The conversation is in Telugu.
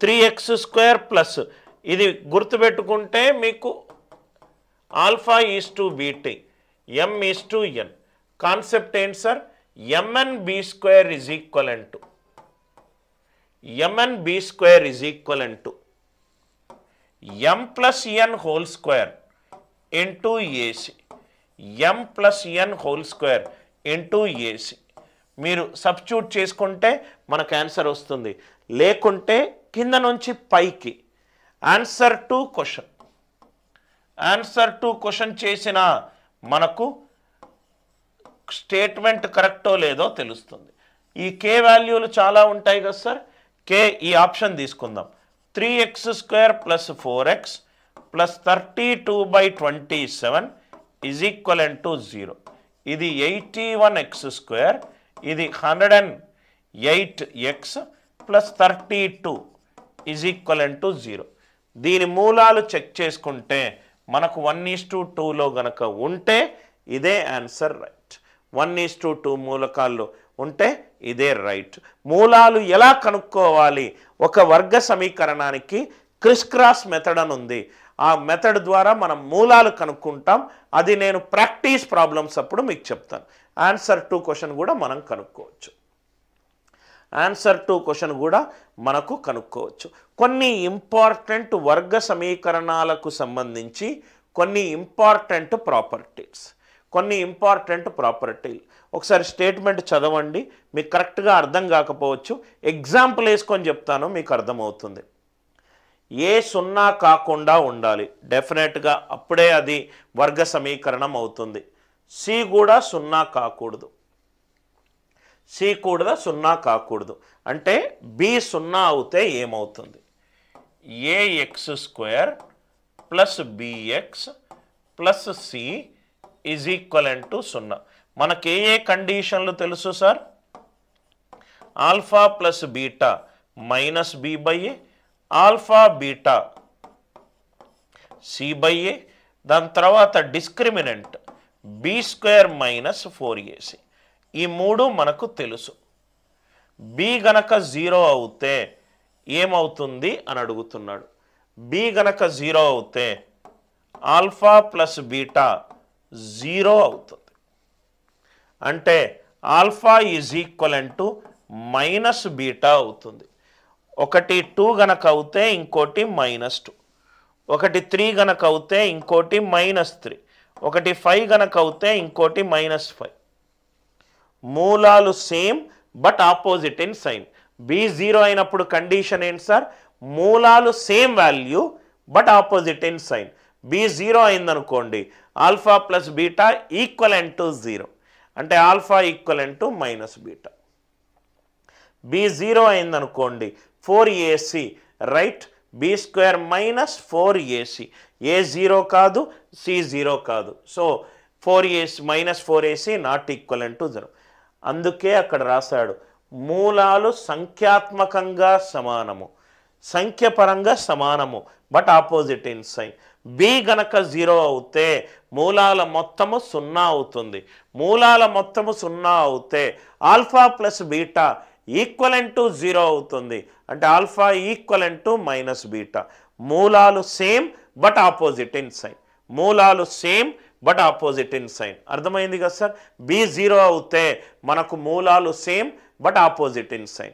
త్రీ ఎక్స్ స్క్వేర్ ప్లస్ ఇది గుర్తుపెట్టుకుంటే మీకు alpha is to beta M is to N concept ఏంటి sir M N B square is equal and to M N B square is equal and to M plus N whole square into AC M plus N whole square into AC మీరు సబ్స్ట్యూట్ చేసుకుంటే మనకు ఆన్సర్ వస్తుంది లేకుంటే కింద నుంచి పైకి answer to question answer to question చేసిన మనకు స్టేట్మెంట్ కరెక్టో లేదో తెలుస్తుంది ఈ కే వాల్యూలు చాలా ఉంటాయి కదా సార్ కే ఈ ఆప్షన్ తీసుకుందాం three X square plus four X plus thirty two by twenty seven is equal and to zero ఇది ఎయిటీ వన్ ఎక్స్ స్క్వేర్ ఇది hundred and eight X plus thirty two is equal to zero దీని మూలాలు చెక్ చేసుకుంటే మనకు వన్ ఈస్ టు టూలో గనక ఉంటే ఇదే answer right one is to two మూలకాల్లో ఉంటే ఇదే రైట్ మూలాలు ఎలా కనుక్కోవాలి ఒక వర్గ సమీకరణానికి క్రిస్ క్రాస్ మెథడ్ అని ఉంది ఆ మెథడ్ ద్వారా మనం మూలాలు కనుక్కుంటాం అది నేను ప్రాక్టీస్ ప్రాబ్లమ్స్ అప్పుడు మీకు చెప్తాను ఆన్సర్ టూ క్వశ్చన్ కూడా మనం కనుక్కోవచ్చు ఆన్సర్ టు క్వశ్చన్ కూడా మనకు కనుక్కోవచ్చు కొన్ని ఇంపార్టెంట్ వర్గ సమీకరణాలకు సంబంధించి కొన్ని ఇంపార్టెంట్ ప్రాపర్టీస్ కొన్ని ఇంపార్టెంట్ ప్రాపర్టీ ఒకసారి స్టేట్మెంట్ చదవండి మీకు కరెక్ట్గా అర్థం కాకపోవచ్చు ఎగ్జాంపుల్ వేసుకొని చెప్తాను మీకు అర్థమవుతుంది ఏ సున్నా కాకుండా ఉండాలి డెఫినెట్గా అప్పుడే అది వర్గ సమీకరణం అవుతుంది సి కూడా సున్నా కాకూడదు సి కూడదా సున్నా కాకూడదు అంటే బి సున్నా అవుతే ఏమవుతుంది A X square plus B X plus C is equal and to సున్నా మనకి ఏ ఏ కండిషన్లు తెలుసు sir alpha plus beta minus B by A alpha beta C by A దాని తర్వాత discriminant B square minus four AC ఈ మూడు మనకు తెలుసు బి గనక జీరో అవుతే ఏమవుతుంది అని అడుగుతున్నాడు బి గనక జీరో అవుతే ఆల్ఫా ప్లస్ బీటా జీరో అవుతుంది అంటే alpha is equal to minus beta అవుతుంది ఒకటి టూ గనక అవుతే ఇంకోటి మైనస్ టూ ఒకటి త్రీ గనక అవుతే ఇంకోటి మైనస్ త్రీ ఒకటి ఫైవ్ గనక అవుతే ఇంకోటి మైనస్ ఫైవ్ మూలాలు same but opposite in sign B zero అయినప్పుడు కండిషన్ ఏంటి సార్ మూలాలు same value but opposite in sign B zero అయిందనుకోండి alpha plus beta equal and to zero అంటే alpha equal and to minus beta B zero అయిందనుకోండి four AC right B square minus four AC A zero కాదు సి జీరో కాదు so four AC minus four AC not equal and to zero అందుకే అక్కడ రాశాడు మూలాలు సంఖ్యాత్మకంగా సమానము సంఖ్యపరంగా సమానము but opposite in sign B గనక జీరో అవుతే మూలాల మొత్తము సున్నా అవుతుంది మూలాల మొత్తము సున్నా అవుతే alpha plus beta equivalent to zero అవుతుంది అంటే alpha equivalent to minus beta మూలాలు same but opposite in sign మూలాలు same but opposite in sign అర్థమైంది కదా సార్ బి జీరో అవుతే మనకు మూలాలు same but opposite in sign